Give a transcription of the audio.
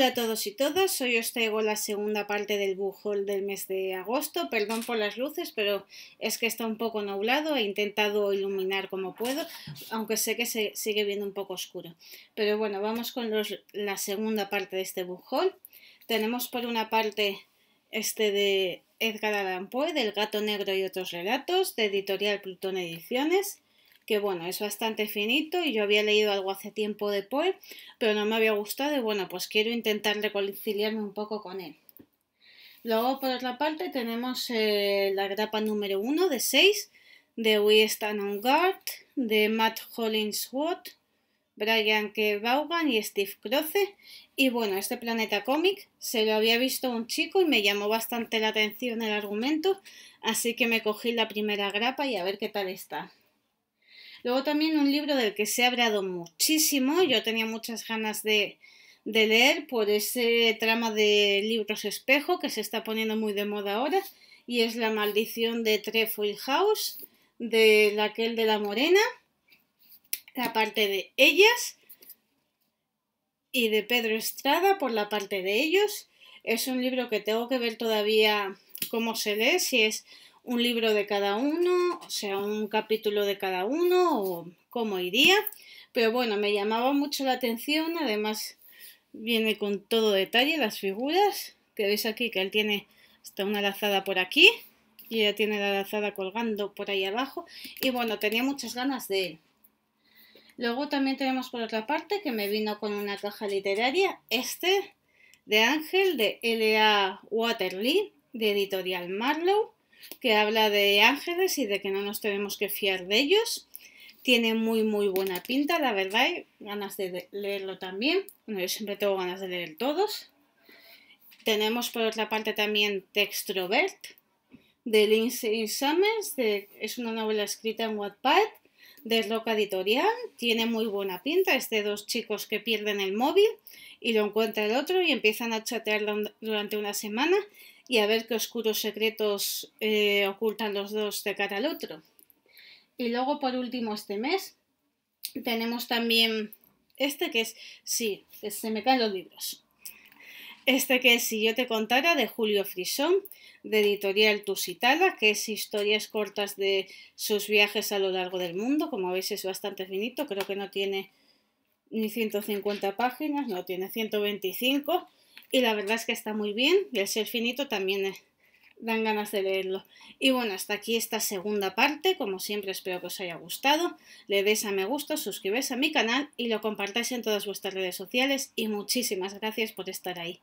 Hola a todos y todas, hoy os traigo la segunda parte del bujol del mes de agosto. Perdón por las luces, pero es que está un poco nublado, he intentado iluminar como puedo, aunque sé que se sigue viendo un poco oscuro. Pero bueno, vamos con la segunda parte de este bujol. Tenemos por una parte este de Edgar Allan Poe, del gato negro y otros relatos, de editorial Plutón Ediciones que bueno, es bastante finito y yo había leído algo hace tiempo de Poe, pero no me había gustado y bueno, pues quiero intentar reconciliarme un poco con él. Luego, por otra parte, tenemos eh, la grapa número 1 de 6 de We Stand on Guard, de Matt Hollingsworth, Brian K. Vaughan y Steve Croce. Y bueno, este planeta cómic se lo había visto un chico y me llamó bastante la atención el argumento, así que me cogí la primera grapa y a ver qué tal está. Luego también un libro del que se ha hablado muchísimo, yo tenía muchas ganas de, leer por ese trama de libros espejo que se está poniendo muy de moda ahora y es La maldición de Trefoil House de aquel de la Morena, la parte de ellas y de Pedro Estrada por la parte de ellos. Es un libro que tengo que ver todavía cómo se lee, si es un libro de cada uno, o sea, un capítulo de cada uno, o cómo iría. Pero bueno, me llamaba mucho la atención, además viene con todo detalle las figuras, que veis aquí que él tiene hasta una lazada por aquí, y ella tiene la lazada colgando por ahí abajo, y bueno, tenía muchas ganas de él. Luego también tenemos por otra parte que me vino con una caja literaria, este de Ángel de L.A. Waterly, de Editorial Marlowe que habla de ángeles y de que no nos tenemos que fiar de ellos. Tiene muy, muy buena pinta, la verdad, hay ¿eh? ganas de leerlo también. Bueno, yo siempre tengo ganas de leer todos. Tenemos por otra parte también Textrovert, de Lindsay Summers, es una novela escrita en Wattpad Roca Editorial, tiene muy buena pinta, es de dos chicos que pierden el móvil y lo encuentra el otro y empiezan a chatear durante una semana y a ver qué oscuros secretos eh, ocultan los dos de cara al otro. Y luego, por último, este mes tenemos también este que es, sí, se me caen los libros. Este que Si yo te contara, de Julio Frisón, de editorial Tusitala, que es historias cortas de sus viajes a lo largo del mundo. Como veis es bastante finito, creo que no tiene ni 150 páginas, no, tiene 125. Y la verdad es que está muy bien, y al ser finito también eh, dan ganas de leerlo. Y bueno, hasta aquí esta segunda parte. Como siempre, espero que os haya gustado. Le des a me gusta, suscribáis a mi canal y lo compartáis en todas vuestras redes sociales. Y muchísimas gracias por estar ahí.